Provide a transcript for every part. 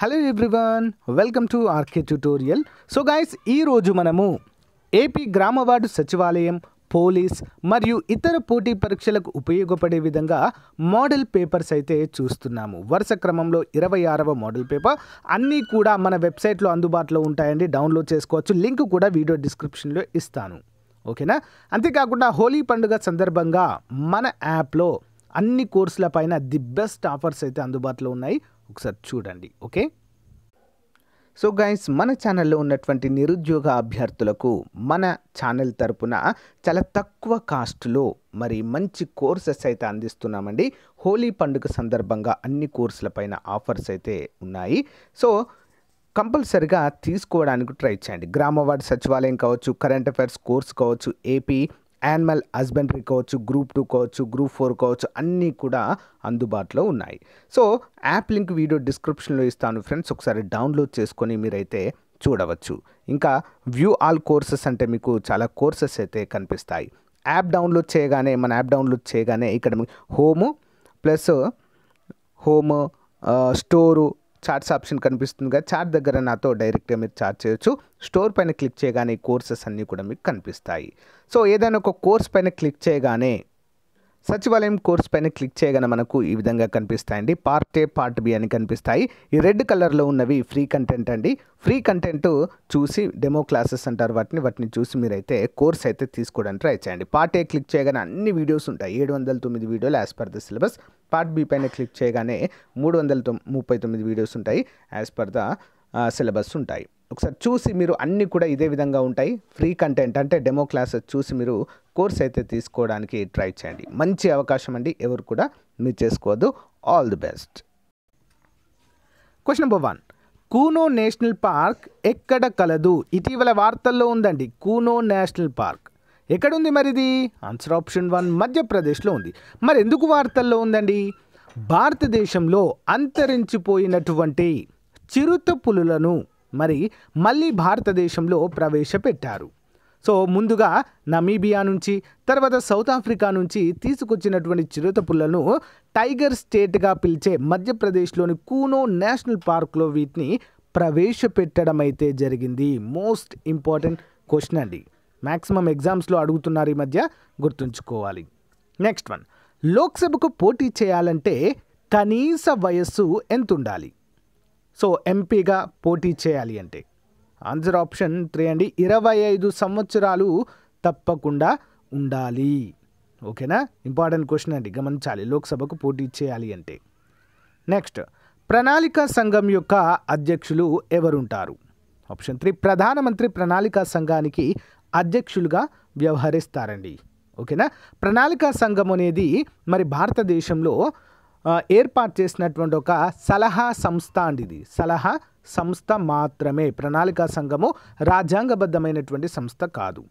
hello everyone welcome to RK tutorial so guys ఈరోజు మనము AP గ్రామ వార్డు సచివాలయం పోలీస్ మరియు ఇతర పోటీ పరీక్షలకు ఉపయోగపడే విధంగా మోడల్ పేపర్స్ అయితే చూస్తున్నాము వరుస క్రమంలో ఇరవై ఆరవ మోడల్ పేపర్ అన్నీ కూడా మన వెబ్సైట్లో అందుబాటులో ఉంటాయండి డౌన్లోడ్ చేసుకోవచ్చు లింక్ కూడా వీడియో డిస్క్రిప్షన్లో ఇస్తాను ఓకేనా అంతేకాకుండా హోలీ పండుగ సందర్భంగా మన యాప్లో అన్ని కోర్సుల పైన ది బెస్ట్ ఆఫర్స్ అయితే అందుబాటులో ఉన్నాయి ఒకసారి చూడండి ఓకే సో గైస్ మన ఛానల్లో ఉన్నటువంటి నిరుద్యోగ అభ్యర్థులకు మన ఛానల్ తరపున చాలా తక్కువ కాస్ట్లో మరి మంచి కోర్సెస్ అయితే అందిస్తున్నామండి హోలీ పండుగ సందర్భంగా అన్ని కోర్సులపైన ఆఫర్స్ అయితే ఉన్నాయి సో కంపల్సరిగా తీసుకోవడానికి ట్రై చేయండి గ్రామవార్డు సచివాలయం కావచ్చు కరెంట్ అఫైర్స్ కోర్స్ కావచ్చు ఏపీ యానిమల్ హస్బెండరీ కావచ్చు గ్రూప్ టూ కావచ్చు గ్రూప్ ఫోర్ కావచ్చు అన్నీ కూడా అందుబాటులో ఉన్నాయి సో యాప్ లింక్ వీడియో డిస్క్రిప్షన్లో ఇస్తాను ఫ్రెండ్స్ ఒకసారి డౌన్లోడ్ చేసుకొని మీరైతే చూడవచ్చు ఇంకా వ్యూ ఆల్ కోర్సెస్ అంటే మీకు చాలా కోర్సెస్ అయితే కనిపిస్తాయి యాప్ డౌన్లోడ్ చేయగానే మన యాప్ డౌన్లోడ్ చేయగానే ఇక్కడ home plus home store charts option కనిపిస్తుంది కదా చార్ట్ దగ్గర నాతో డైరెక్ట్గా మీరు చార్ట్ చేయొచ్చు స్టోర్ పైన క్లిక్ చేయగానే కోర్సెస్ అన్నీ కూడా మీకు కనిపిస్తాయి సో ఏదైనా ఒక కోర్స్ పైన క్లిక్ చేయగానే సచివాలయం కోర్స్ పైన క్లిక్ చేయగానే మనకు ఈ విధంగా కనిపిస్తాయండి పార్ట్ ఏ పార్ట్ బి అని కనిపిస్తాయి ఈ రెడ్ కలర్లో ఉన్నవి ఫ్రీ కంటెంట్ అండి ఫ్రీ కంటెంట్ చూసి డెమో క్లాసెస్ అంటారు వాటిని వాటిని చూసి మీరైతే కోర్స్ అయితే తీసుకోవడానికి ట్రై చేయండి పార్ట్ ఏ క్లిక్ చేయగానే అన్ని వీడియోస్ ఉంటాయి ఏడు వందల తొమ్మిది వీడియోలు as per the syllabus part B పైన క్లిక్ చేయగానే మూడు వందల ముప్పై తొమ్మిది వీడియోస్ ఉంటాయి యాజ్ పర్ ద సిలబస్ ఉంటాయి ఒకసారి చూసి మీరు అన్నీ కూడా ఇదే విధంగా ఉంటాయి ఫ్రీ కంటెంట్ అంటే డెమో క్లాసెస్ చూసి మీరు కోర్స్ అయితే తీసుకోవడానికి ట్రై చేయండి మంచి అవకాశం అండి ఎవరు కూడా మీరు చేసుకోవద్దు all the best question number one Kuno national park ఎక్కడ కలదు ఇటీవల వార్తల్లో ఉందండి కూనో నేషనల్ పార్క్ ఎక్కడుంది మరిది ఆన్సర్ ఆప్షన్ వన్ మధ్యప్రదేశ్లో ఉంది మరి ఎందుకు వార్తల్లో ఉందండి భారతదేశంలో అంతరించిపోయినటువంటి చిరుత పులులను మరి మళ్ళీ భారతదేశంలో ప్రవేశపెట్టారు సో ముందుగా నమీబియా నుంచి తర్వాత సౌత్ ఆఫ్రికా నుంచి తీసుకొచ్చినటువంటి చిరుత పుల్లను టైగర్ స్టేట్గా పిలిచే మధ్యప్రదేశ్లోని కూనో నేషనల్ పార్క్లో వీటిని ప్రవేశపెట్టడం అయితే జరిగింది మోస్ట్ ఇంపార్టెంట్ క్వశ్చన్ అండి మ్యాక్సిమం ఎగ్జామ్స్లో అడుగుతున్నారు ఈ మధ్య గుర్తుంచుకోవాలి నెక్స్ట్ వన్ లోక్సభకు పోటీ చేయాలంటే కనీస వయస్సు ఎంత ఉండాలి సో ఎంపీగా పోటీ చేయాలి అంటే ఆన్సర్ ఆప్షన్ త్రీ అండి ఇరవై ఐదు సంవత్సరాలు తప్పకుండా ఉండాలి ఓకేనా ఇంపార్టెంట్ క్వశ్చన్ అండి గమనించాలి లోక్సభకు పోటీ చేయాలి అంటే నెక్స్ట్ ప్రణాళిక సంఘం యొక్క అధ్యక్షులు ఎవరుంటారు ఆప్షన్ త్రీ ప్రధానమంత్రి ప్రణాళిక సంఘానికి అధ్యక్షులుగా వ్యవహరిస్తారండి ఓకేనా ప్రణాళికా సంఘం అనేది మరి భారతదేశంలో ఏర్పాటు చేసినటువంటి ఒక సలహా సంస్థ అండి ఇది సలహా సంస్థ మాత్రమే ప్రణాళికా సంఘము రాజ్యాంగబద్ధమైనటువంటి సంస్థ కాదు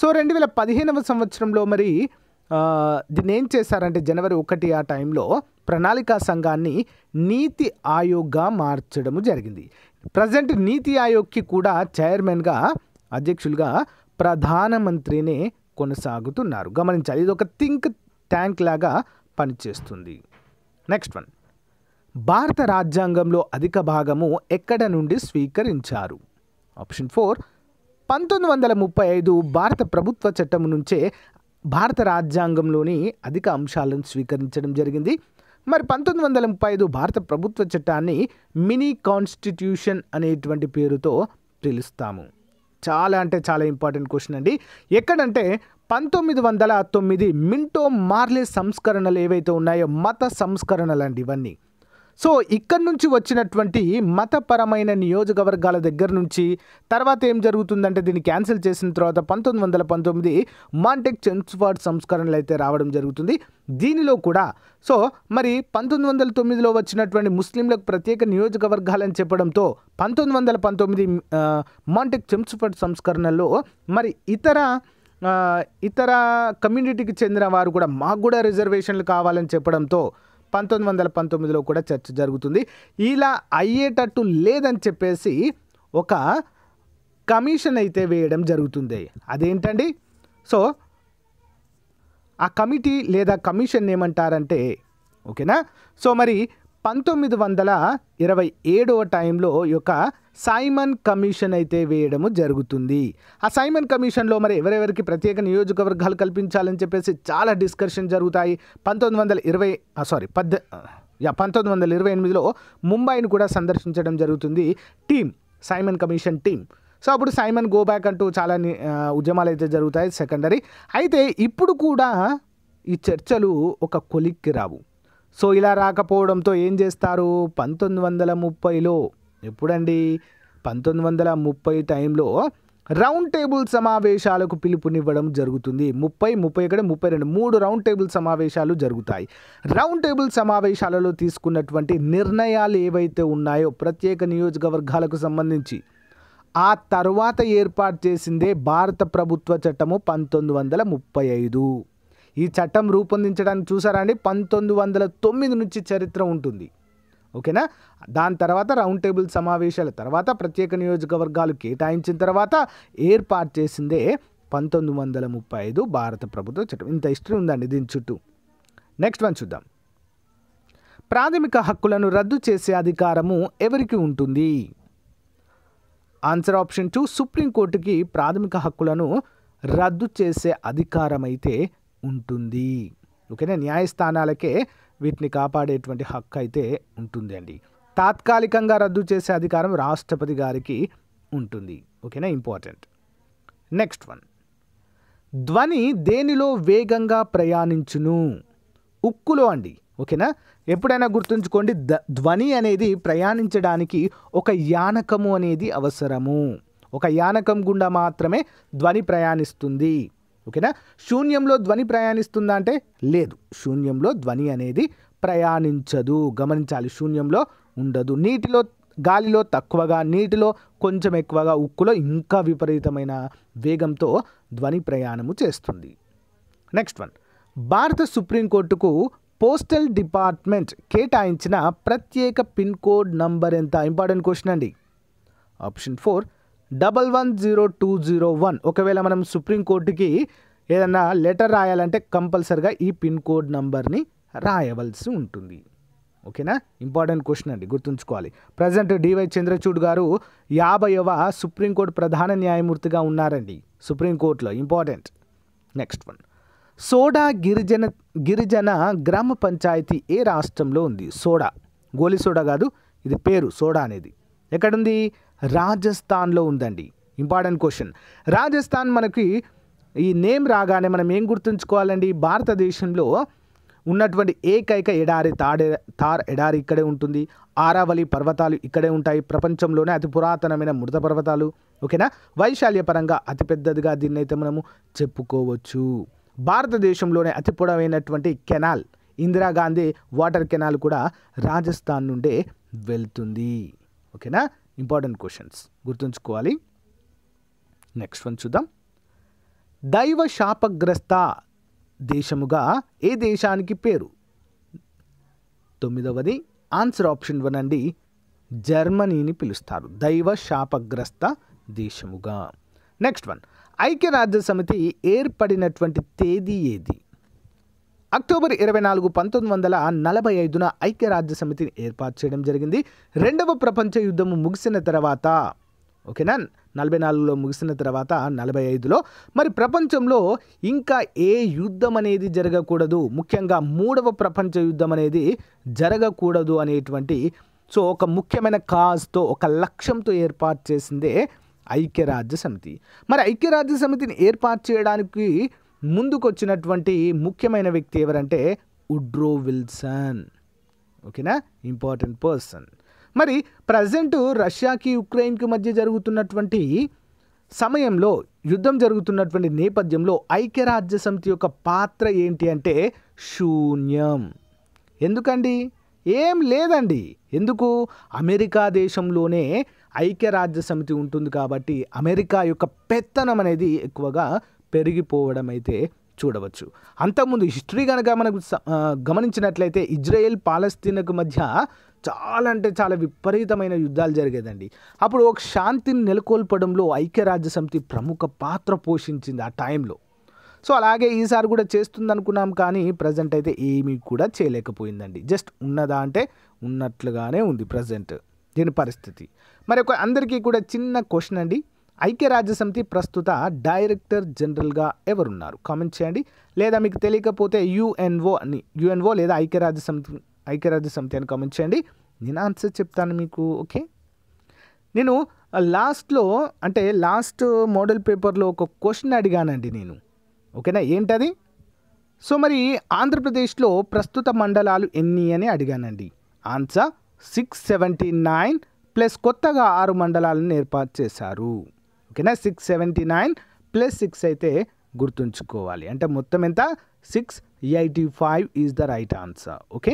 సో రెండు వేల పదిహేనవ సంవత్సరంలో మరి దీన్ని ఏం చేశారంటే జనవరి ఒకటి ఆ టైంలో ప్రణాళికా సంఘాన్ని నీతి ఆయోగ్గా మార్చడము జరిగింది ప్రజెంట్ నీతి ఆయోగ్కి కూడా చైర్మన్గా అధ్యక్షులుగా ప్రధానమంత్రినే కొనసాగుతున్నారు గమనించాలి ఇది ఒక థింక్ ట్యాంక్ లాగా పనిచేస్తుంది నెక్స్ట్ వన్ భారత రాజ్యాంగంలో అధిక భాగము ఎక్కడ నుండి స్వీకరించారు ఆప్షన్ ఫోర్ పంతొమ్మిది వందల ముప్పై ఐదు భారత ప్రభుత్వ చట్టం నుంచే భారత రాజ్యాంగంలోని అధిక అంశాలను స్వీకరించడం జరిగింది మరి పంతొమ్మిది వందల ముప్పై ఐదు భారత ప్రభుత్వ చట్టాన్ని మినీ కాన్స్టిట్యూషన్ అనేటువంటి పేరుతో పిలుస్తాము చాలా అంటే చాలా ఇంపార్టెంట్ క్వశ్చన్ అండి ఎక్కడంటే పంతొమ్మిది వందల తొమ్మిది మింటో మార్లే సంస్కరణలు ఏవైతే ఉన్నాయో మత సంస్కరణలు అండి ఇవన్నీ సో ఇక్కడి నుంచి వచ్చినటువంటి మతపరమైన నియోజకవర్గాల దగ్గర నుంచి తర్వాత ఏం జరుగుతుందంటే దీన్ని క్యాన్సిల్ చేసిన తర్వాత పంతొమ్మిది వందల పంతొమ్మిది మాంటెక్ చెన్స్ఫార్డ్ సంస్కరణలు అయితే రావడం జరుగుతుంది దీనిలో కూడా సో మరి పంతొమ్మిది వందల తొమ్మిదిలో వచ్చినటువంటి ముస్లింలకు ప్రత్యేక నియోజకవర్గాలని చెప్పడంతో పంతొమ్మిది వందల పంతొమ్మిది మాంటెక్ చెంచుఫర్డ్ సంస్కరణలో మరి ఇతర ఇతర కమ్యూనిటీకి చెందిన వారు కూడా మాకు కూడా రిజర్వేషన్లు కావాలని చెప్పడంతో పంతొమ్మిది వందల పంతొమ్మిదిలో కూడా చర్చ జరుగుతుంది ఇలా అయ్యేటట్టు లేదని చెప్పేసి ఒక కమిషన్ అయితే వేయడం జరుగుతుంది అదేంటండి సో ఆ కమిటీ లేదా కమిషన్ ఏమంటారంటే ఓకేనా సో మరి పంతొమ్మిది వందల ఇరవై ఏడవ టైంలో యొక్క సైమన్ కమిషన్ అయితే వేయడము జరుగుతుంది ఆ సైమన్ కమిషన్లో మరి ఎవరెవరికి ప్రత్యేక నియోజకవర్గాలు కల్పించాలని చెప్పేసి చాలా డిస్కషన్ జరుగుతాయి పంతొమ్మిది వందల ఇరవై సారీ పద్ పంతొమ్మిది వందల ఇరవై ఎనిమిదిలో ముంబైని కూడా సందర్శించడం జరుగుతుంది team Simon commission team so అప్పుడు సైమన్ గోబ్యాక్ అంటూ చాలా ఉద్యమాలు అయితే జరుగుతాయి సెకండరీ అయితే ఇప్పుడు కూడా ఈ చర్చలు ఒక కొలిక్కి రావు సో ఇలా రాకపోవడంతో ఏం చేస్తారు పంతొమ్మిది వందల ముప్పైలో ఎప్పుడండి పంతొమ్మిది వందల ముప్పై టైంలో రౌండ్ టేబుల్ సమావేశాలకు పిలుపునివ్వడం జరుగుతుంది ముప్పై ముప్పై ఒకటి ముప్పై రెండు మూడు రౌండ్ టేబుల్ సమావేశాలు జరుగుతాయి రౌండ్ టేబుల్ సమావేశాలలో తీసుకున్నటువంటి నిర్ణయాలు ఏవైతే ఉన్నాయో ప్రత్యేక నియోజకవర్గాలకు సంబంధించి ఆ తర్వాత ఏర్పాటు చేసిందే భారత ప్రభుత్వ చట్టము పంతొమ్మిది వందల ముప్పై ఐదు ఈ చట్టం రూపొందించడానికి చూసారా అండి పంతొమ్మిది వందల తొమ్మిది నుంచి చరిత్ర ఉంటుంది ఓకేనా దాని తర్వాత రౌండ్ టేబుల్ సమావేశాల తర్వాత ప్రత్యేక నియోజకవర్గాలు కేటాయించిన తర్వాత ఏర్పాటు చేసిందే పంతొమ్మిది వందల ముప్పై ఐదు భారత ప్రభుత్వ చట్టం ఇంత హిస్టరీ ఉందండి దీని చుట్టూ నెక్స్ట్ వన్ చూద్దాం ప్రాథమిక హక్కులను రద్దు చేసే అధికారము ఎవరికి ఉంటుంది ఆన్సర్ ఆప్షన్ టూ సుప్రీంకోర్టుకి ప్రాథమిక హక్కులను రద్దు చేసే అధికారం అయితే ఉంటుంది ఓకేనా న్యాయస్థానాలకే వీటిని కాపాడేటువంటి హక్కు అయితే ఉంటుందండి తాత్కాలికంగా రద్దు చేసే అధికారం రాష్ట్రపతి గారికి ఉంటుంది ఓకేనా ఇంపార్టెంట్ నెక్స్ట్ వన్ ధ్వని దేనిలో వేగంగా ప్రయాణించును ఉక్కులో అండి ఓకేనా ఎప్పుడైనా గుర్తుంచుకోండి ధ్వని అనేది ప్రయాణించడానికి ఒక యానకము అనేది అవసరము ఒక యానకం గుండా మాత్రమే ధ్వని ప్రయాణిస్తుంది ఓకేనా శూన్యంలో ధ్వని ప్రయాణిస్తుందా అంటే లేదు శూన్యంలో ధ్వని అనేది ప్రయాణించదు గమనించాలి శూన్యంలో ఉండదు నీటిలో గాలిలో తక్కువగా నీటిలో కొంచెం ఎక్కువగా ఉక్కులో ఇంకా విపరీతమైన వేగంతో ధ్వని ప్రయాణము చేస్తుంది నెక్స్ట్ వన్ భారత సుప్రీంకోర్టుకు పోస్టల్ డిపార్ట్మెంట్ కేటాయించిన ప్రత్యేక పిన్ కోడ్ నంబర్ ఎంత ఇంపార్టెంట్ క్వశ్చన్ అండి option four double one zero two zero one ఒకవేళ మనం సుప్రీంకోర్టుకి ఏదన్నా లెటర్ రాయాలంటే కంపల్సరిగా ఈ పిన్ కోడ్ నంబర్ని రాయవలసి ఉంటుంది ఓకేనా ఇంపార్టెంట్ క్వశ్చన్ అండి గుర్తుంచుకోవాలి ప్రజెంట్ డివై చంద్రచూడ్ గారు యాభైవ సుప్రీంకోర్టు ప్రధాన న్యాయమూర్తిగా ఉన్నారండి సుప్రీంకోర్టులో ఇంపార్టెంట్ నెక్స్ట్ వన్ సోడా గిరిజన గిరిజన గ్రామ పంచాయతీ ఏ రాష్ట్రంలో ఉంది సోడా గోలి సోడా కాదు ఇది పేరు సోడా అనేది ఎక్కడుంది రాజస్థాన్లో ఉందండి ఇంపార్టెంట్ క్వశ్చన్ రాజస్థాన్ మనకి ఈ నేమ్ రాగానే మనం ఏం గుర్తుంచుకోవాలండి భారతదేశంలో ఉన్నటువంటి ఏకైక ఎడారి తాడే తార్ ఎడారి ఇక్కడే ఉంటుంది ఆరావళి పర్వతాలు ఇక్కడే ఉంటాయి ప్రపంచంలోనే అతి పురాతనమైన మృత పర్వతాలు ఓకేనా వైశాల్య పరంగా అతిపెద్దదిగా దీన్నైతే మనము చెప్పుకోవచ్చు భారతదేశంలోనే అతి పొడవైనటువంటి కెనాల్ ఇందిరాగాంధీ వాటర్ కెనాల్ కూడా రాజస్థాన్ నుండే వెళ్తుంది ఓకేనా ఇంపార్టెంట్ క్వశ్చన్స్ గుర్తుంచుకోవాలి నెక్స్ట్ వన్ చూద్దాం దైవ శాపగ్రస్త దేశముగా ఏ దేశానికి పేరు తొమ్మిదవది ఆన్సర్ ఆప్షన్ వన్ అండి జర్మనీని పిలుస్తారు దైవ శాపగ్రస్త దేశముగా నెక్స్ట్ వన్ ఐక్యరాజ్య సమితి ఏర్పడినటువంటి తేదీ ఏది అక్టోబర్ ఇరవై నాలుగు పంతొమ్మిది వందల నలభై ఐదున ఐక్యరాజ్య సమితిని ఏర్పాటు చేయడం జరిగింది రెండవ ప్రపంచ యుద్ధం ముగిసిన తర్వాత ఓకేనా నలభై నాలుగులో ముగిసిన తర్వాత నలభై ఐదులో మరి ప్రపంచంలో ఇంకా ఏ యుద్ధం అనేది జరగకూడదు ముఖ్యంగా మూడవ ప్రపంచ యుద్ధం అనేది జరగకూడదు అనేటువంటి సో ఒక ముఖ్యమైన కాజ్తో ఒక లక్ష్యంతో ఏర్పాటు చేసిందే ఐక్యరాజ్య సమితి మరి ఐక్యరాజ్య సమితిని ఏర్పాటు చేయడానికి ముందుకొచ్చినటువంటి ముఖ్యమైన వ్యక్తి ఎవరంటే ఉడ్రో విల్సన్ ఓకేనా ఇంపార్టెంట్ పర్సన్ మరి ప్రజెంటు రష్యాకి యుక్రెయిన్కి మధ్య జరుగుతున్నటువంటి సమయంలో యుద్ధం జరుగుతున్నటువంటి నేపథ్యంలో ఐక్యరాజ్య సమితి యొక్క పాత్ర ఏంటి అంటే శూన్యం ఎందుకండి ఏం లేదండి ఎందుకు అమెరికా దేశంలోనే ఐక్యరాజ్య సమితి ఉంటుంది కాబట్టి అమెరికా యొక్క పెత్తనం అనేది ఎక్కువగా పెరిగిపోవడం అయితే చూడవచ్చు అంతకుముందు హిస్టరీ కనుక మనకు గమనించినట్లయితే ఇజ్రాయెల్ పాలస్తీన్కు మధ్య చాలా అంటే చాలా విపరీతమైన యుద్ధాలు జరిగేదండి అప్పుడు ఒక శాంతిని నెలకొల్పడంలో ఐక్యరాజ్య సమితి ప్రముఖ పాత్ర పోషించింది ఆ టైంలో సో అలాగే ఈసారి కూడా చేస్తుంది అనుకున్నాం కానీ ప్రజెంట్ అయితే ఏమీ కూడా చేయలేకపోయిందండి జస్ట్ ఉన్నదా అంటే ఉన్నట్లుగానే ఉంది ప్రజెంట్ దీని పరిస్థితి మరి ఒక అందరికీ కూడా చిన్న క్వశ్చన్ అండి ఐక్యరాజ్యసమితి ప్రస్తుత డైరెక్టర్ జనరల్గా ఎవరున్నారు కామెంట్ చేయండి లేదా మీకు తెలియకపోతే యుఎన్ఓ అని యుఎన్ఓ లేదా ఐక్యరాజ్యసమితి ఐక్యరాజ్యసమితి అని కామెంట్ చేయండి నేను ఆన్సర్ చెప్తాను మీకు ఓకే నేను లాస్ట్లో అంటే లాస్ట్ మోడల్ పేపర్లో ఒక క్వశ్చన్ అడిగానండి నేను ఓకేనా ఏంటది సో మరి ఆంధ్రప్రదేశ్లో ప్రస్తుత మండలాలు ఎన్ని అని అడిగానండి answer six seventy nine plus కొత్తగా ఆరు మండలాలను ఏర్పాటు చేశారు ఓకేనా six seventy nine plus six అయితే గుర్తుంచుకోవాలి అంటే మొత్తం ఎంత six eighty five is the right answer okay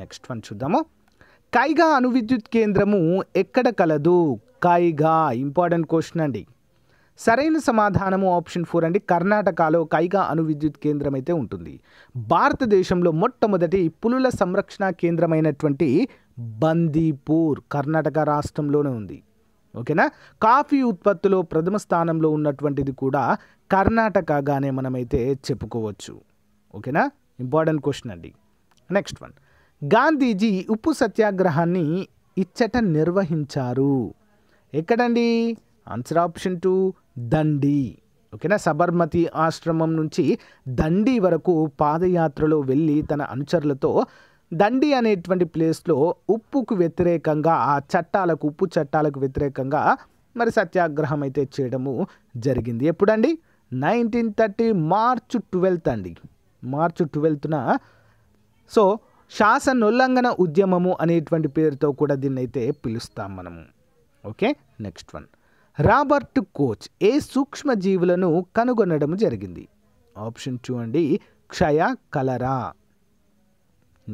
next one చూద్దాము కైగా అణువిద్యుత్ కేంద్రము ఎక్కడ కలదు కైగా ఇంపార్టెంట్ క్వశ్చన్ అండి సరైన సమాధానము ఆప్షన్ ఫోర్ అండి కర్ణాటకలో కైగా అణువిద్యుత్ కేంద్రం అయితే ఉంటుంది భారతదేశంలో మొట్టమొదటి పులుల సంరక్షణ కేంద్రమైనటువంటి బందీపూర్ కర్ణాటక రాష్ట్రంలోనే ఉంది ఓకేనా కాఫీ ఉత్పత్తిలో ప్రథమ స్థానంలో ఉన్నటువంటిది కూడా కర్ణాటకగానే మనమైతే చెప్పుకోవచ్చు ఓకేనా ఇంపార్టెంట్ క్వశ్చన్ అండి నెక్స్ట్ వన్ గాంధీజీ ఉప్పు సత్యాగ్రహాన్ని ఇచ్చట నిర్వహించారు ఎక్కడండి ఆన్సర్ ఆప్షన్ టూ దండి ఓకేనా సబర్మతి ఆశ్రమం నుంచి దండి వరకు పాదయాత్రలో వెళ్ళి తన అనుచరులతో దండి అనేటువంటి ప్లేస్లో ఉప్పుకు వ్యతిరేకంగా ఆ చట్టాలకు ఉప్పు చట్టాలకు వ్యతిరేకంగా మరి సత్యాగ్రహం అయితే చేయడము జరిగింది ఎప్పుడండి నైన్టీన్ థర్టీ మార్చ్ ట్వెల్త్ అండి మార్చ్ ట్వెల్త్న సో శాసన ఉల్లంఘన ఉద్యమము అనేటువంటి పేరుతో కూడా దీన్ని అయితే పిలుస్తాం మనము okay next one Robert Koch ఏ సూక్ష్మజీవులను కనుగొనడం జరిగింది ఆప్షన్ టూ అండి క్షయ కలరా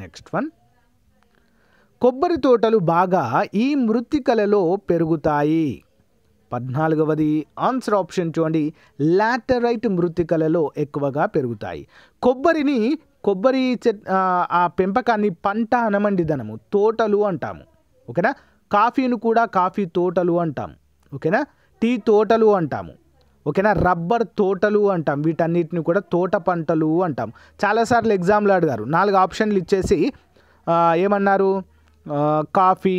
నెక్స్ట్ వన్ కొబ్బరి తోటలు బాగా ఈ మృతికలలో పెరుగుతాయి పద్నాలుగవది ఆన్సర్ ఆప్షన్ చూడండి లాటరైట్ మృతికలలో ఎక్కువగా పెరుగుతాయి కొబ్బరిని కొబ్బరి చెట్ ఆ పెంపకాన్ని పంట అనమండి ధనము తోటలు అంటాము ఓకేనా కాఫీను కూడా కాఫీ తోటలు అంటాము ఓకేనా టీ తోటలు అంటాము ఓకేనా రబ్బర్ తోటలు అంటాం వీటన్నిటిని కూడా తోట పంటలు అంటాం చాలాసార్లు ఎగ్జామ్లు అడిగారు నాలుగు ఆప్షన్లు ఇచ్చేసి ఏమన్నారు కాఫీ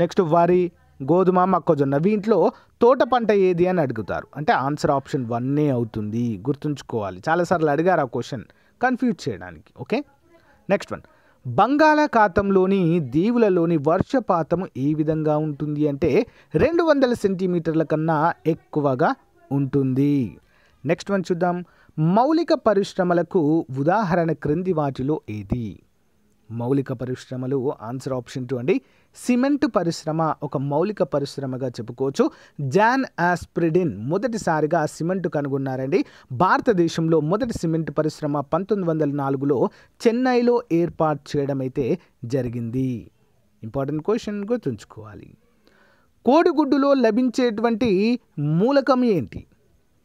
నెక్స్ట్ వరి గోధుమ మొక్కజొన్న వీంట్లో తోట పంట ఏది అని అడుగుతారు అంటే ఆన్సర్ ఆప్షన్ వన్నే అవుతుంది గుర్తుంచుకోవాలి చాలాసార్లు అడిగారు ఆ క్వశ్చన్ కన్ఫ్యూజ్ చేయడానికి ఓకే నెక్స్ట్ వన్ బంగాళాఖాతంలోని దీవులలోని వర్షపాతం ఏ విధంగా ఉంటుంది అంటే రెండు వందల సెంటీమీటర్ల కన్నా ఎక్కువగా ఉంటుంది నెక్స్ట్ వన్ చూద్దాం మౌలిక పరిశ్రమలకు ఉదాహరణ క్రింది వాటిలో ఏది మౌలిక పరిశ్రమలు ఆన్సర్ ఆప్షన్ టూ అండి సిమెంట్ పరిశ్రమ ఒక మౌలిక పరిశ్రమగా చెప్పుకోవచ్చు జాన్ ఆస్ప్రిడిన్ మొదటిసారిగా సిమెంట్ కనుగొన్నారండి భారతదేశంలో మొదటి సిమెంట్ పరిశ్రమ పంతొమ్మిది వందల నాలుగులో చెన్నైలో ఏర్పాటు చేయడం అయితే జరిగింది ఇంపార్టెంట్ క్వశ్చన్ గుర్తుంచుకోవాలి కోడిగుడ్డులో లభించేటువంటి మూలకం ఏంటి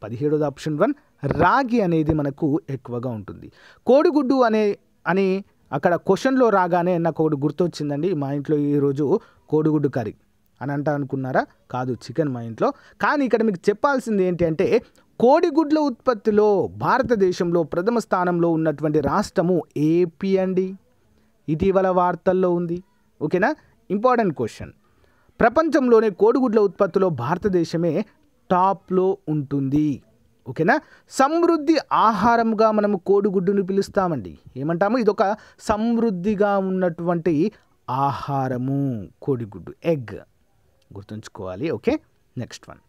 పదిహేడోది ఆప్షన్ వన్ రాగి అనేది మనకు ఎక్కువగా ఉంటుంది కోడిగుడ్డు అనే అని అక్కడ క్వశ్చన్లో రాగానే నాకు ఒకటి గుర్తొచ్చిందండి మా ఇంట్లో ఈరోజు కోడిగుడ్డు కర్రీ అని అంట అనుకున్నారా కాదు చికెన్ మా ఇంట్లో కానీ ఇక్కడ మీకు చెప్పాల్సింది ఏంటి అంటే కోడిగుడ్ల ఉత్పత్తిలో భారతదేశంలో ప్రథమ స్థానంలో ఉన్నటువంటి రాష్ట్రము ఏపీ అండి ఇటీవల వార్తల్లో ఉంది ఓకేనా ఇంపార్టెంట్ క్వశ్చన్ ప్రపంచంలోనే కోడిగుడ్ల ఉత్పత్తిలో భారతదేశమే టాప్లో ఉంటుంది ఓకేనా సమృద్ధి ఆహారంగా మనము కోడిగుడ్డును పిలుస్తామండి ఏమంటాము ఇదొక సమృద్ధిగా ఉన్నటువంటి ఆహారము కోడిగుడ్డు ఎగ్ గుర్తుంచుకోవాలి ఓకే నెక్స్ట్ వన్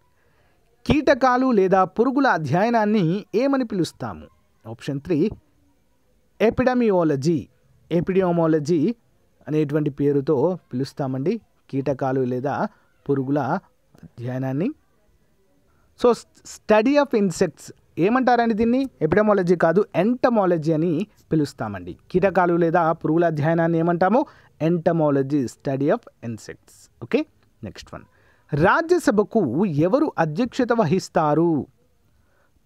కీటకాలు లేదా పురుగుల అధ్యయనాన్ని ఏమని పిలుస్తాము ఆప్షన్ త్రీ ఎపిడమియాలజీ ఎపిడియోమాలజీ అనేటువంటి పేరుతో పిలుస్తామండి కీటకాలు లేదా పురుగుల అధ్యయనాన్ని సో స్టడీ ఆఫ్ ఇన్సెక్ట్స్ ఏమంటారండి దీన్ని ఎపిడమాలజీ కాదు ఎంటమాలజీ అని పిలుస్తామండి కీటకాలు లేదా పురుగుల అధ్యయనాన్ని ఏమంటాము entomology study of insects okay next one రాజ్యసభకు ఎవరు అధ్యక్షత వహిస్తారు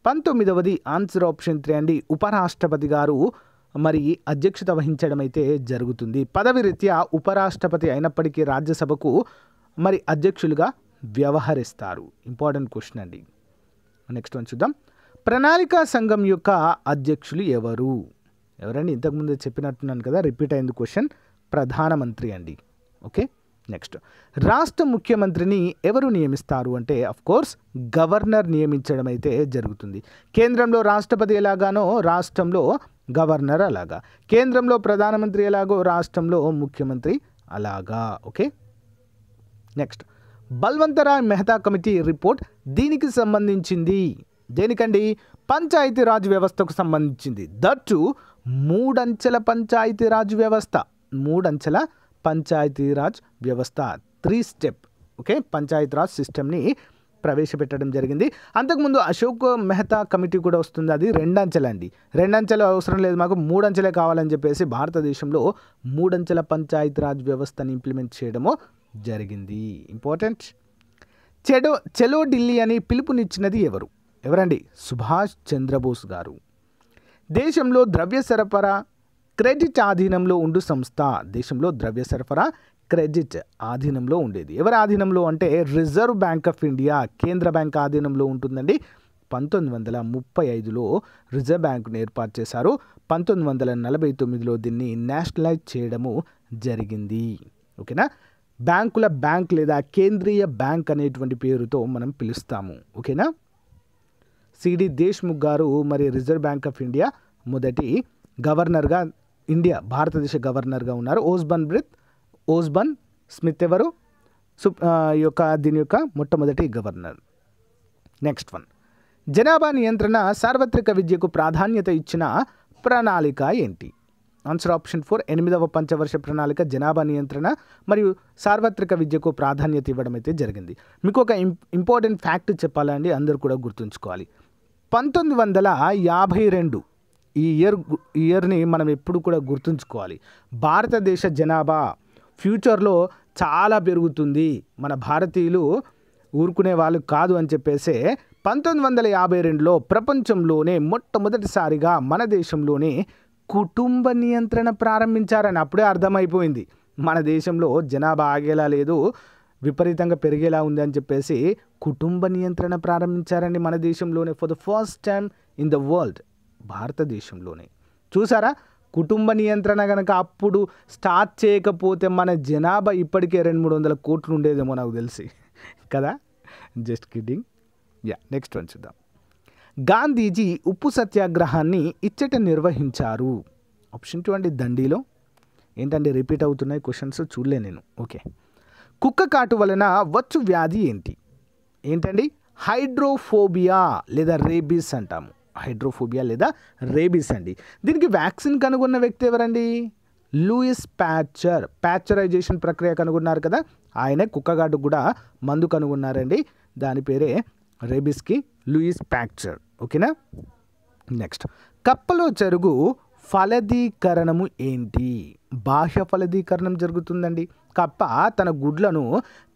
పంతొమ్మిదవది ఆన్సర్ ఆప్షన్ త్రీ అండి ఉపరాష్ట్రపతి గారు మరి అధ్యక్షత వహించడం అయితే జరుగుతుంది పదవి రీత్యా ఉపరాష్ట్రపతి అయినప్పటికీ రాజ్యసభకు మరి అధ్యక్షులుగా వ్యవహరిస్తారు ఇంపార్టెంట్ క్వశ్చన్ అండి నెక్స్ట్ వన్ చూద్దాం ప్రణాళికా సంఘం యొక్క అధ్యక్షులు ఎవరు ఎవరండి ఇంతకుముందు చెప్పినట్టున్నాను కదా రిపీట్ అయింది క్వశ్చన్ ప్రధానమంత్రి అండి ఓకే నెక్స్ట్ రాష్ట్ర ముఖ్యమంత్రిని ఎవరు నియమిస్తారు అంటే అఫ్ కోర్స్ గవర్నర్ నియమించడం అయితే జరుగుతుంది కేంద్రంలో రాష్ట్రపతి ఎలాగానో రాష్ట్రంలో గవర్నర్ అలాగా కేంద్రంలో ప్రధానమంత్రి ఎలాగో రాష్ట్రంలో ముఖ్యమంత్రి అలాగా okay next Balwantrai Mehta committee report దీనికి సంబంధించింది దేనికండి పంచాయతీ రాజ్ వ్యవస్థకు సంబంధించింది దట్టు మూడంచెల పంచాయతీ రాజ్ వ్యవస్థ మూడంచెల పంచాయతీరాజ్ వ్యవస్థ త్రీ స్టెప్ ఓకే పంచాయతీరాజ్ సిస్టమ్ని ప్రవేశపెట్టడం జరిగింది అంతకుముందు అశోక్ మెహతా కమిటీ కూడా వస్తుంది అది రెండంచెలు అండి రెండంచెలు అవసరం లేదు మాకు మూడంచెలే కావాలని చెప్పేసి భారతదేశంలో మూడంచెల పంచాయతీరాజ్ వ్యవస్థను ఇంప్లిమెంట్ చేయడము జరిగింది ఇంపార్టెంట్ చెడో చెలో ఢిల్లీ అని పిలుపునిచ్చినది ఎవరు ఎవరండి సుభాష్ చంద్రబోస్ గారు దేశంలో ద్రవ్య సరఫరా క్రెడిట్ ఆధీనంలో ఉండు సంస్థ దేశంలో ద్రవ్య సరఫరా క్రెడిట్ ఆధీనంలో ఉండేది ఎవరి ఆధీనంలో అంటే రిజర్వ్ బ్యాంక్ ఆఫ్ ఇండియా కేంద్ర బ్యాంక్ ఆధీనంలో ఉంటుందండి పంతొమ్మిది వందల ముప్పై ఐదులో రిజర్వ్ బ్యాంకును ఏర్పాటు చేశారు పంతొమ్మిది వందల నలభై తొమ్మిదిలో దీన్ని నేషనలైజ్ చేయడము జరిగింది ఓకేనా బ్యాంకుల బ్యాంక్ లేదా కేంద్రీయ బ్యాంక్ అనేటువంటి పేరుతో మనం పిలుస్తాము ఓకేనా సిడి దేశ్ముఖ్ గారు మరి రిజర్వ్ బ్యాంక్ ఆఫ్ ఇండియా మొదటి గవర్నర్గా ఇండియా భారతదేశ గవర్నర్గా ఉన్నారు ఓస్బన్ బ్రిత్ ఓస్బన్ స్మిత్ ఎవరు సుప్ యొక్క దీని యొక్క మొట్టమొదటి గవర్నర్ నెక్స్ట్ వన్ జనాభా నియంత్రణ సార్వత్రిక విద్యకు ప్రాధాన్యత ఇచ్చిన ప్రణాళిక ఏంటి ఆన్సర్ ఆప్షన్ ఫోర్ ఎనిమిదవ పంచవర్ష ప్రణాళిక జనాభా నియంత్రణ మరియు సార్వత్రిక విద్యకు ప్రాధాన్యత ఇవ్వడం అయితే జరిగింది మీకు ఒక ఇంపార్టెంట్ ఫ్యాక్ట్ చెప్పాలండి అందరూ కూడా గుర్తుంచుకోవాలి పంతొమ్మిది వందల యాభై రెండు ఈ ఇయర్ ఇయర్ని మనం ఎప్పుడు కూడా గుర్తుంచుకోవాలి భారతదేశ జనాభా ఫ్యూచర్లో చాలా పెరుగుతుంది మన భారతీయులు ఊరుకునే వాళ్ళు కాదు అని చెప్పేసి పంతొమ్మిది వందల యాభై రెండులో ప్రపంచంలోనే మొట్టమొదటిసారిగా మన దేశంలోనే కుటుంబ నియంత్రణ ప్రారంభించారని అప్పుడే అర్థమైపోయింది మన దేశంలో జనాభా ఆగేలా లేదు విపరీతంగా పెరిగేలా ఉంది అని చెప్పేసి కుటుంబ నియంత్రణ ప్రారంభించారండి మన దేశంలోనే for the first time in the world భారతదేశంలోనే చూసారా కుటుంబ నియంత్రణ కనుక అప్పుడు స్టార్ట్ చేయకపోతే మన జనాభా ఇప్పటికే రెండు మూడు వందల కోట్లు ఉండేదేమో నాకు తెలిసి కదా just kidding ya next one చూద్దాం గాంధీజీ ఉప్పు సత్యాగ్రహాన్ని ఇచ్చట నిర్వహించారు ఆప్షన్ టూ అండి దండిలో ఏంటంటే రిపీట్ అవుతున్నాయి క్వశ్చన్స్ చూడలే నేను ఓకే కుక్క కాటు వలన వచ్చు వ్యాధి ఏంటి ఏంటండి హైడ్రోఫోబియా లేదా రేబీస్ అంటాము హైడ్రోఫోబియా లేదా రేబీస్ అండి దీనికి వ్యాక్సిన్ కనుగొన్న వ్యక్తి ఎవరండి లూయిస్ ప్యాచర్ ప్యాచరైజేషన్ ప్రక్రియ కనుగొన్నారు కదా ఆయన కుక్కగాడు కూడా మందు కనుగొన్నారండి దాని పేరే రేబీస్కి లూయిస్ ప్యాక్చర్ ఓకేనా నెక్స్ట్ కప్పలో చెరుగు ఫలదీకరణము ఏంటి బాహ్య ఫలదీకరణం జరుగుతుందండి కప్ప తన గుడ్లను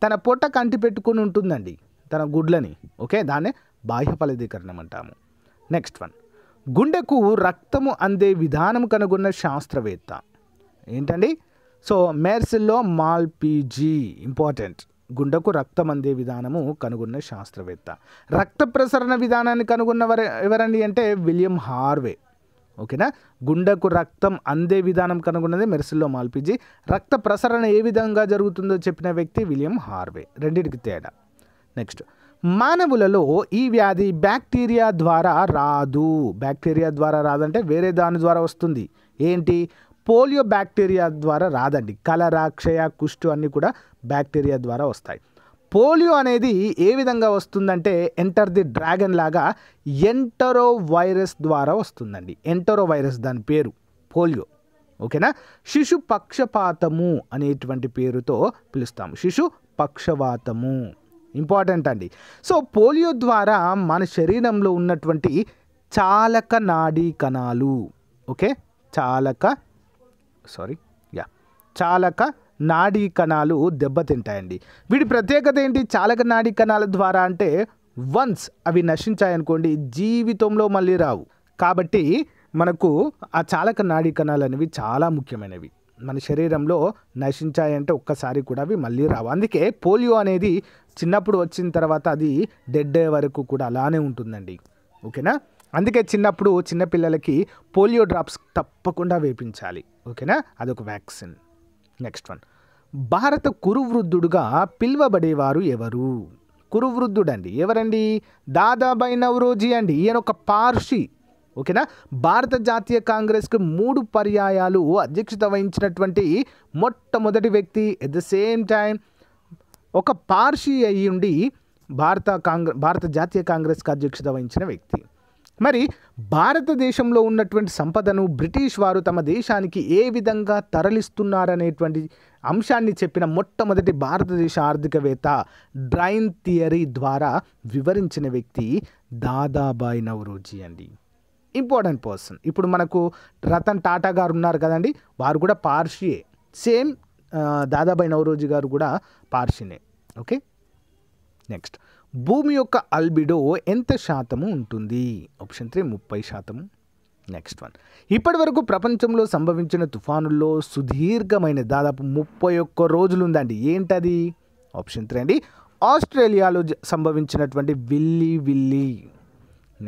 తన పొట్ట కంటి పెట్టుకుని ఉంటుందండి తన గుడ్లని ఓకే దాన్నే బాహ్య ఫలదీకరణం అంటాము నెక్స్ట్ వన్ గుండెకు రక్తము అందే విధానం కనుగొన్న శాస్త్రవేత్త ఏంటండి సో మెర్సిల్లో మాల్పీజీ ఇంపార్టెంట్ గుండెకు రక్తం అందే విధానము కనుగొన్న శాస్త్రవేత్త రక్త ప్రసరణ విధానాన్ని కనుగొన్న ఎవరండి అంటే విలియం హార్వే ఓకేనా గుండెకు రక్తం అందే విధానం కనుగొన్నది మెర్సిల్లో మాల్పిజీ రక్త ప్రసరణ ఏ విధంగా జరుగుతుందో చెప్పిన వ్యక్తి విలియం హార్వే రెండింటికి తేడా నెక్స్ట్ మానవులలో ఈ వ్యాధి బ్యాక్టీరియా ద్వారా రాదు బ్యాక్టీరియా ద్వారా రాదంటే వేరే దాని ద్వారా వస్తుంది ఏంటి పోలియో బ్యాక్టీరియా ద్వారా రాదండి కలరా క్షయ కుష్టు అన్నీ కూడా బ్యాక్టీరియా ద్వారా వస్తాయి పోలియో అనేది ఏ విధంగా వస్తుందంటే ఎంటర్ ది డ్రాగన్ లాగా ఎంటరో వైరస్ ద్వారా వస్తుందండి ఎంటరో వైరస్ దాని పేరు పోలియో ఓకేనా శిశు పక్షపాతము అనేటువంటి పేరుతో పిలుస్తాము శిశు పక్షవాతము ఇంపార్టెంట్ అండి సో పోలియో ద్వారా మన శరీరంలో ఉన్నటువంటి చాలక నాడీ కణాలు ఓకే చాలక సారీ యా చాలక నాడీ కణాలు దెబ్బతింటాయండి వీటి ప్రత్యేకత ఏంటి చాలక నాడీ కణాల ద్వారా అంటే వన్స్ అవి నశించాయనుకోండి జీవితంలో మళ్ళీ రావు కాబట్టి మనకు ఆ చాలక నాడీ కణాలు అనేవి చాలా ముఖ్యమైనవి మన శరీరంలో నశించాయంటే ఒక్కసారి కూడా అవి మళ్ళీ రావు అందుకే పోలియో అనేది చిన్నప్పుడు వచ్చిన తర్వాత అది డెడ్ వరకు కూడా అలానే ఉంటుందండి ఓకేనా అందుకే చిన్నప్పుడు చిన్నపిల్లలకి పోలియో డ్రాప్స్ తప్పకుండా వేపించాలి ఓకేనా అదొక వ్యాక్సిన్ నెక్స్ట్ వన్ భారత కురువృద్ధుడుగా పిలువబడేవారు ఎవరు కురువృద్ధుడండి ఎవరండి దాదాబాయి నవరోజీ అండి ఈయన ఒక పార్షి ఓకేనా భారత జాతీయ కాంగ్రెస్కి మూడు పర్యాయాలు అధ్యక్షత వహించినటువంటి మొట్టమొదటి వ్యక్తి ఎట్ ద సేమ్ టైం ఒక పార్షి అయి ఉండి భారత కాంగ్రెస్ భారత జాతీయ కాంగ్రెస్కి అధ్యక్షత వహించిన వ్యక్తి మరి భారతదేశంలో ఉన్నటువంటి సంపదను బ్రిటిష్ వారు తమ దేశానికి ఏ విధంగా తరలిస్తున్నారనేటువంటి అంశాన్ని చెప్పిన మొట్టమొదటి భారతదేశ ఆర్థికవేత్త డ్రైన్ థియరీ ద్వారా వివరించిన వ్యక్తి దాదాబాయి నవరోజీ అండి ఇంపార్టెంట్ పర్సన్ ఇప్పుడు మనకు రతన్ టాటా గారు ఉన్నారు కదండి వారు కూడా పార్షియే సేమ్ దాదాబాయి నవరోజు గారు కూడా పార్షినే ఓకే నెక్స్ట్ భూమి యొక్క అల్బిడో ఎంత శాతము ఉంటుంది ఆప్షన్ త్రీ ముప్పై శాతము నెక్స్ట్ వన్ ఇప్పటి వరకు ప్రపంచంలో సంభవించిన తుఫానుల్లో సుదీర్ఘమైన దాదాపు ముప్పై ఒక్క రోజులు ఉందండి ఏంటది ఆప్షన్ త్రీ అండి ఆస్ట్రేలియాలో సంభవించినటువంటి విల్లి విల్లీ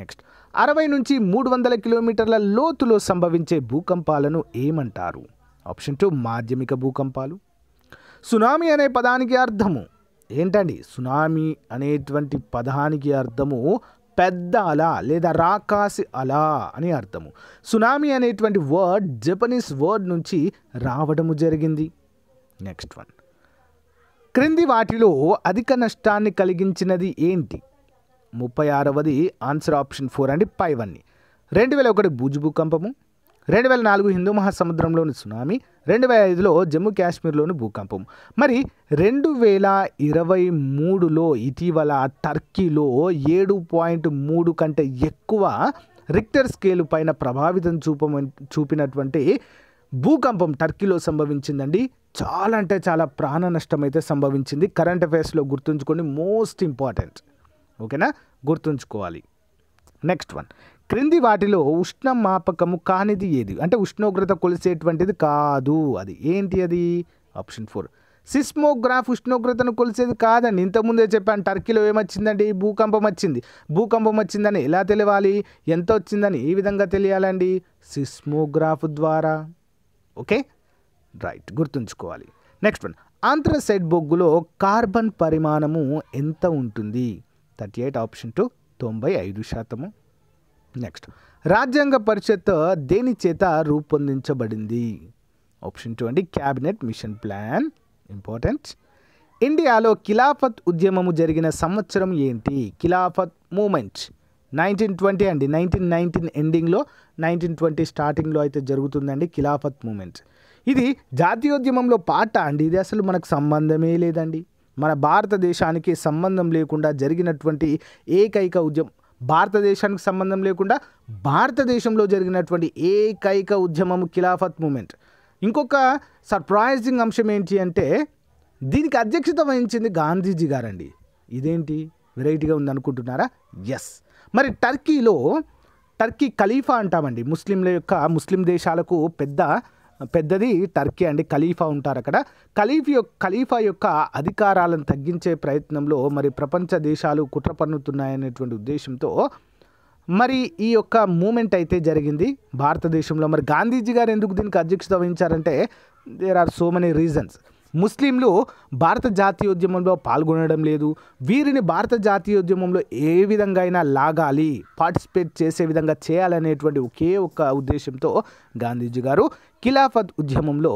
నెక్స్ట్ అరవై నుంచి మూడు వందల కిలోమీటర్ల లోతులో సంభవించే భూకంపాలను ఏమంటారు ఆప్షన్ టూ మాధ్యమిక భూకంపాలు సునామీ అనే పదానికి అర్థము ఏంటండి సునామీ అనేటువంటి పదానికి అర్థము పెద్ద అల లేదా రాకాసి అల అని అర్థము సునామీ అనేటువంటి వర్డ్ జపనీస్ వర్డ్ నుంచి రావడము జరిగింది నెక్స్ట్ వన్ క్రింది వాటిలో అధిక నష్టాన్ని కలిగించినది ఏంటి ముప్పై ఆరవది ఆన్సర్ ఆప్షన్ ఫోర్ అండి పైవన్నీ రెండు వేల ఒకటి భుజ్ భూకంపము రెండు వేల నాలుగు హిందూ మహాసముద్రంలోని సునామీ రెండు వేల ఐదులో జమ్మూ కాశ్మీర్లోని భూకంపం మరి రెండు వేల ఇరవై మూడులో ఇటీవల టర్కీలో ఏడు పాయింట్ మూడు కంటే ఎక్కువ రిక్టర్ స్కేలు పైన ప్రభావితం చూప చూపినటువంటి భూకంపం టర్కీలో సంభవించిందండి చాలా అంటే చాలా ప్రాణ నష్టం అయితే సంభవించింది కరెంట్ అఫైర్స్లో గుర్తుంచుకొని మోస్ట్ ఇంపార్టెంట్ ఓకేనా గుర్తుంచుకోవాలి నెక్స్ట్ వన్ క్రింది వాటిలో ఉష్ణ మాపకము కానిది ఏది అంటే ఉష్ణోగ్రత కొలిసేటువంటిది కాదు అది ఏంటి అది ఆప్షన్ ఫోర్ సిస్మోగ్రాఫ్ ఉష్ణోగ్రతను కొలిసేది కాదండి ఇంతకుముందే చెప్పాను టర్కీలో ఏమొచ్చిందండి భూకంపం వచ్చింది భూకంపం వచ్చిందని ఎలా తెలియాలి ఎంత వచ్చిందని ఏ విధంగా తెలియాలండి సిస్మోగ్రాఫ్ ద్వారా ఓకే రైట్ గుర్తుంచుకోవాలి నెక్స్ట్ వన్ సైడ్ బొగ్గులో కార్బన్ పరిమాణము ఎంత ఉంటుంది థర్టీ ఎయిట్ ఆప్షన్ టు తొంభై ఐదు శాతము నెక్స్ట్ రాజ్యాంగ పరిషత్ దేని చేత రూపొందించబడింది ఆప్షన్ టూ అండి క్యాబినెట్ మిషన్ ప్లాన్ ఇంపార్టెంట్ ఇండియాలో ఖిలాఫత్ ఉద్యమము జరిగిన సంవత్సరం ఏంటి ఖిలాఫత్ మూమెంట్ నైన్టీన్ ట్వంటీ అండి నైన్టీన్ నైన్టీన్ ఎండింగ్లో నైన్టీన్ ట్వంటీ స్టార్టింగ్లో అయితే జరుగుతుందండి ఖిలాఫత్ మూమెంట్ ఇది జాతీయోద్యమంలో పాట అండి ఇది అసలు మనకు సంబంధమే లేదండి మన భారతదేశానికి సంబంధం లేకుండా జరిగినటువంటి ఏకైక ఉద్యమం భారతదేశానికి సంబంధం లేకుండా భారతదేశంలో జరిగినటువంటి ఏకైక ఉద్యమం ఖిలాఫత్ మూమెంట్ ఇంకొక సర్ప్రైజింగ్ అంశం ఏంటి అంటే దీనికి అధ్యక్షత వహించింది గాంధీజీ గారండి ఇదేంటి వెరైటీగా ఉందనుకుంటున్నారా ఎస్ మరి టర్కీలో టర్కీ ఖలీఫా అంటామండి ముస్లింల యొక్క ముస్లిం దేశాలకు పెద్ద పెద్దది టర్కీ అండి ఖలీఫా ఉంటారు అక్కడ ఖలీఫ్ యొక్క ఖలీఫా యొక్క అధికారాలను తగ్గించే ప్రయత్నంలో మరి ప్రపంచ దేశాలు కుట్ర పన్నుతున్నాయనేటువంటి ఉద్దేశంతో మరి ఈ యొక్క మూమెంట్ అయితే జరిగింది భారతదేశంలో మరి గాంధీజీ గారు ఎందుకు దీనికి అధ్యక్షత వహించారంటే there are so many reasons ముస్లింలు భారత జాతీయోద్యమంలో పాల్గొనడం లేదు వీరిని భారత జాతీయోద్యమంలో ఏ విధంగా అయినా లాగాలి పార్టిసిపేట్ చేసే విధంగా చేయాలనేటువంటి ఒకే ఒక ఉద్దేశంతో గాంధీజీ గారు ఖిలాఫత్ ఉద్యమంలో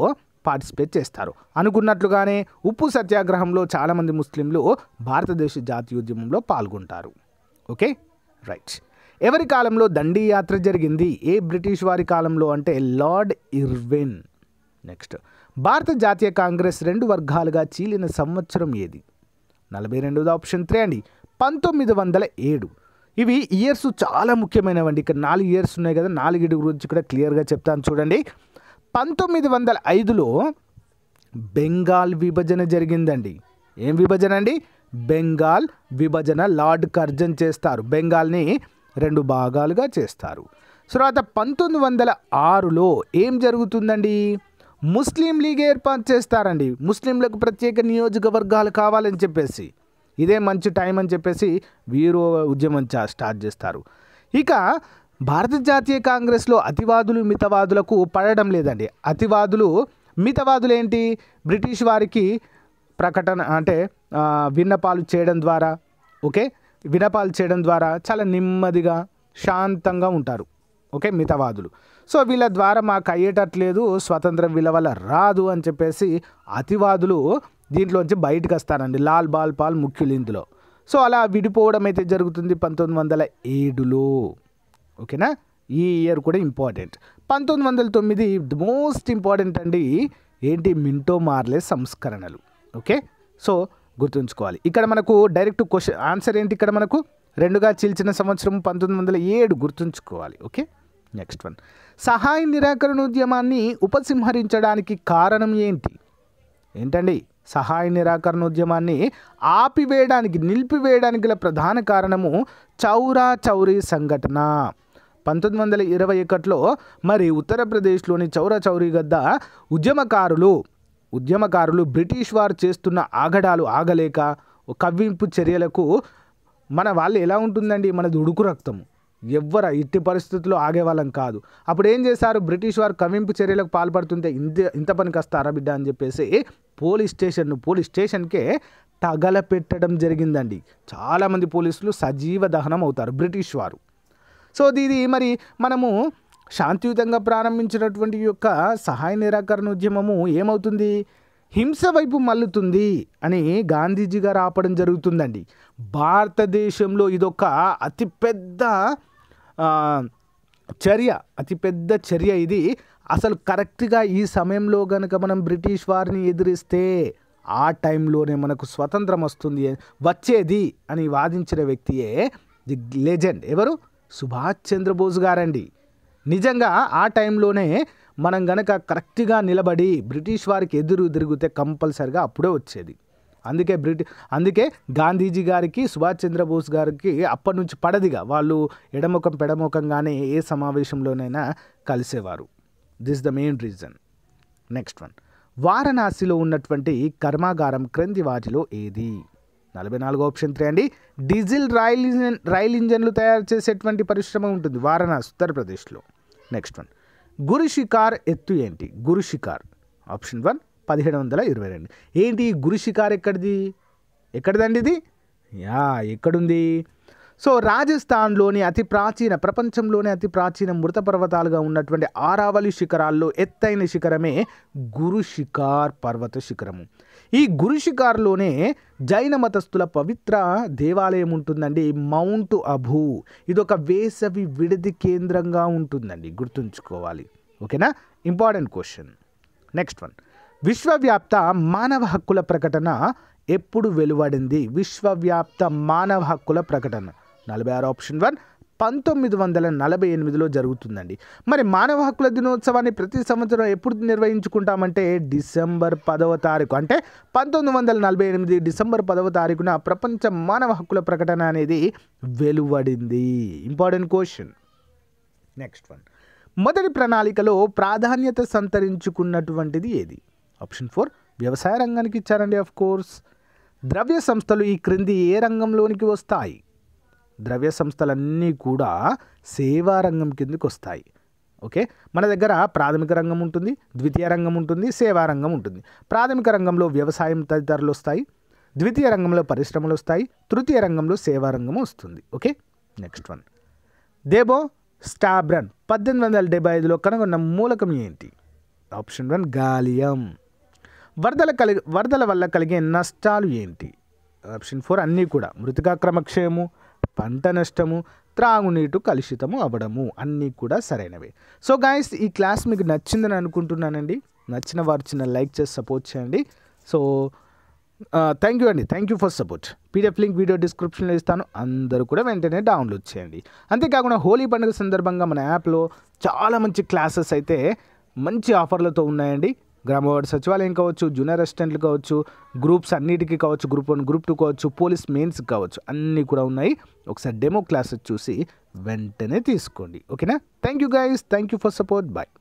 పార్టిసిపేట్ చేస్తారు అనుకున్నట్లుగానే ఉప్పు సత్యాగ్రహంలో చాలామంది ముస్లింలు భారతదేశ జాతీయోద్యమంలో పాల్గొంటారు ఓకే రైట్ ఎవరి కాలంలో దండీ యాత్ర జరిగింది ఏ బ్రిటిష్ వారి కాలంలో అంటే లార్డ్ ఇర్విన్ నెక్స్ట్ భారత జాతీయ కాంగ్రెస్ రెండు వర్గాలుగా చీలిన సంవత్సరం ఏది నలభై రెండవది ఆప్షన్ త్రీ అండి పంతొమ్మిది వందల ఏడు ఇవి ఇయర్స్ చాలా ముఖ్యమైనవండి ఇక్కడ నాలుగు ఇయర్స్ ఉన్నాయి కదా నాలుగేడు గురించి కూడా క్లియర్గా చెప్తాను చూడండి పంతొమ్మిది వందల ఐదులో బెంగాల్ విభజన జరిగిందండి ఏం విభజన అండి బెంగాల్ విభజన లార్డ్ కర్జన్ చేస్తారు బెంగాల్ని రెండు భాగాలుగా చేస్తారు తర్వాత పంతొమ్మిది వందల ఆరులో ఏం జరుగుతుందండి ముస్లిం లీగ్ ఏర్పాటు చేస్తారండి ముస్లింలకు ప్రత్యేక నియోజకవర్గాలు కావాలని చెప్పేసి ఇదే మంచి టైం అని చెప్పేసి వీరు ఉద్యమం స్టార్ట్ చేస్తారు ఇక భారత జాతీయ కాంగ్రెస్లో అతివాదులు మితవాదులకు పడడం లేదండి అతివాదులు మితవాదులు ఏంటి బ్రిటిష్ వారికి ప్రకటన అంటే విన్నపాలు చేయడం ద్వారా ఓకే విన్నపాలు చేయడం ద్వారా చాలా నెమ్మదిగా శాంతంగా ఉంటారు ఓకే మితవాదులు సో వీళ్ళ ద్వారా మాకు అయ్యేటట్లేదు స్వతంత్రం వీళ్ళ వల్ల రాదు అని చెప్పేసి అతివాదులు దీంట్లోంచి బయటకు వస్తారండి లాల్ బాల్ పాల్ ముఖ్యులు ఇందులో సో అలా విడిపోవడం అయితే జరుగుతుంది పంతొమ్మిది వందల ఏడులో ఓకేనా ఈ ఇయర్ కూడా ఇంపార్టెంట్ పంతొమ్మిది వందల తొమ్మిది మోస్ట్ ఇంపార్టెంట్ అండి ఏంటి మింటో మార్లే సంస్కరణలు ఓకే సో గుర్తుంచుకోవాలి ఇక్కడ మనకు డైరెక్ట్ క్వశ్చన్ ఆన్సర్ ఏంటి ఇక్కడ మనకు రెండుగా చీల్చిన సంవత్సరం పంతొమ్మిది వందల ఏడు గుర్తుంచుకోవాలి ఓకే నెక్స్ట్ వన్ సహాయ నిరాకరణ ఉద్యమాన్ని ఉపసింహరించడానికి కారణం ఏంటి ఏంటండి సహాయ నిరాకరణ ఉద్యమాన్ని ఆపివేయడానికి నిలిపివేయడానికి గల ప్రధాన కారణము చౌరా చౌరీ సంఘటన పంతొమ్మిది వందల ఇరవై ఒకటిలో మరి ఉత్తరప్రదేశ్లోని చౌరా చౌరీ గద్ద ఉద్యమకారులు ఉద్యమకారులు బ్రిటిష్ వారు చేస్తున్న ఆగడాలు ఆగలేక కవ్వింపు చర్యలకు మన వాళ్ళు ఎలా ఉంటుందండి మనది ఉడుకు రక్తము ఎవ్వర ఇట్టి పరిస్థితుల్లో ఆగేవాళ్ళం కాదు అప్పుడు ఏం చేశారు బ్రిటిష్ వారు కవింపు చర్యలకు పాల్పడుతుంటే ఇంత ఇంత పనికి వస్తారా బిడ్డ అని చెప్పేసి పోలీస్ స్టేషన్ను పోలీస్ స్టేషన్కే తగల పెట్టడం జరిగిందండి చాలామంది పోలీసులు సజీవ దహనం అవుతారు బ్రిటిష్ వారు సో ఇది మరి మనము శాంతియుతంగా ప్రారంభించినటువంటి యొక్క సహాయ నిరాకరణ ఉద్యమము ఏమవుతుంది హింస వైపు మల్లుతుంది అని గాంధీజీ గారు ఆపడం జరుగుతుందండి భారతదేశంలో ఇదొక అతిపెద్ద చర్య అతిపెద్ద చర్య ఇది అసలు కరెక్ట్గా ఈ సమయంలో కనుక మనం బ్రిటిష్ వారిని ఎదిరిస్తే ఆ టైంలోనే మనకు స్వతంత్రం వస్తుంది వచ్చేది అని వాదించిన వ్యక్తియే ది లెజెండ్ ఎవరు సుభాష్ చంద్రబోస్ గారండి నిజంగా ఆ టైంలోనే మనం గనక కరెక్ట్గా నిలబడి బ్రిటిష్ వారికి ఎదురు తిరిగితే కంపల్సరిగా అప్పుడే వచ్చేది అందుకే బ్రిటి అందుకే గాంధీజీ గారికి సుభాష్ చంద్రబోస్ గారికి అప్పటి నుంచి పడదిగా వాళ్ళు ఎడముఖం పెడముఖంగానే ఏ సమావేశంలోనైనా కలిసేవారు this the main reason next one వారణాసిలో ఉన్నటువంటి కర్మాగారం క్రింది వాటిలో ఏది నలభై నాలుగు ఆప్షన్ త్రీ అండి డీజిల్ రైల్ ఇంజన్ రైల్ ఇంజన్లు తయారు చేసేటువంటి పరిశ్రమ ఉంటుంది వారణాసి ఉత్తరప్రదేశ్లో నెక్స్ట్ వన్ గురు ఎత్తు ఏంటి గురు ఆప్షన్ వన్ పదిహేడు వందల ఇరవై రెండు ఏంటి గురు షికార్ ఎక్కడిది ఎక్కడిదండి ఇది యా ఎక్కడుంది సో రాజస్థాన్లోని అతి ప్రాచీన ప్రపంచంలోనే అతి ప్రాచీన మృత పర్వతాలుగా ఉన్నటువంటి ఆరావళి శిఖరాల్లో ఎత్తైన శిఖరమే గురు శిఖార్ పర్వత శిఖరము ఈ గురు శిఖార్లోనే జైన మతస్థుల పవిత్ర దేవాలయం ఉంటుందండి మౌంట్ అభూ ఇది ఒక వేసవి విడిది కేంద్రంగా ఉంటుందండి గుర్తుంచుకోవాలి ఓకేనా ఇంపార్టెంట్ క్వశ్చన్ నెక్స్ట్ వన్ విశ్వవ్యాప్త మానవ హక్కుల ప్రకటన ఎప్పుడు వెలువడింది విశ్వవ్యాప్త మానవ హక్కుల ప్రకటన నలభై ఆరు ఆప్షన్ వన్ పంతొమ్మిది వందల నలభై ఎనిమిదిలో జరుగుతుందండి మరి మానవ హక్కుల దినోత్సవాన్ని ప్రతి సంవత్సరం ఎప్పుడు నిర్వహించుకుంటామంటే డిసెంబర్ పదవ తారీఖు అంటే పంతొమ్మిది వందల నలభై ఎనిమిది డిసెంబర్ పదవ తారీఖున ప్రపంచ మానవ హక్కుల ప్రకటన అనేది వెలువడింది ఇంపార్టెంట్ క్వశ్చన్ నెక్స్ట్ వన్ మొదటి ప్రణాళికలో ప్రాధాన్యత సంతరించుకున్నటువంటిది ఏది ఆప్షన్ ఫోర్ వ్యవసాయ రంగానికి ఇచ్చారండి ఆఫ్ కోర్స్ ద్రవ్య సంస్థలు ఈ క్రింది ఏ రంగంలోనికి వస్తాయి ద్రవ్య సంస్థలన్నీ కూడా సేవా రంగం కిందకి వస్తాయి ఓకే మన దగ్గర ప్రాథమిక రంగం ఉంటుంది ద్వితీయ రంగం ఉంటుంది సేవా రంగం ఉంటుంది ప్రాథమిక రంగంలో వ్యవసాయం తదితరులు వస్తాయి ద్వితీయ రంగంలో పరిశ్రమలు వస్తాయి తృతీయ రంగంలో సేవా రంగం వస్తుంది ఓకే నెక్స్ట్ వన్ దేబో స్టాబ్రన్ పద్దెనిమిది వందల డెబ్బై ఐదులో కనుగొన్న మూలకం ఏంటి ఆప్షన్ వన్ గాలియం వరదల కలిగి వరదల వల్ల కలిగే నష్టాలు ఏంటి ఆప్షన్ ఫోర్ అన్నీ కూడా మృతిగా క్రమక్షయము పంట నష్టము త్రాగునీటు కలుషితము అవ్వడము అన్నీ కూడా సరైనవే సో గాయస్ ఈ క్లాస్ మీకు నచ్చిందని అనుకుంటున్నానండి నచ్చిన వారు చిన్న లైక్ చేసి సపోర్ట్ చేయండి సో థ్యాంక్ యూ అండి thank you for support PDF link video డిస్క్రిప్షన్లో ఇస్తాను అందరూ కూడా వెంటనే డౌన్లోడ్ చేయండి అంతేకాకుండా హోలీ పండుగ సందర్భంగా మన యాప్లో చాలా మంచి క్లాసెస్ అయితే మంచి ఆఫర్లతో ఉన్నాయండి గ్రామ సచివాలయం కావచ్చు జూనియర్ అసిస్టెంట్లు కావచ్చు గ్రూప్స్ అన్నిటికీ కావచ్చు గ్రూప్ వన్ గ్రూప్ టూ కావచ్చు పోలీస్ మెయిన్స్ కావచ్చు అన్నీ కూడా ఉన్నాయి ఒకసారి డెమో క్లాసెస్ చూసి వెంటనే తీసుకోండి ఓకేనా thank you guys thank you for support bye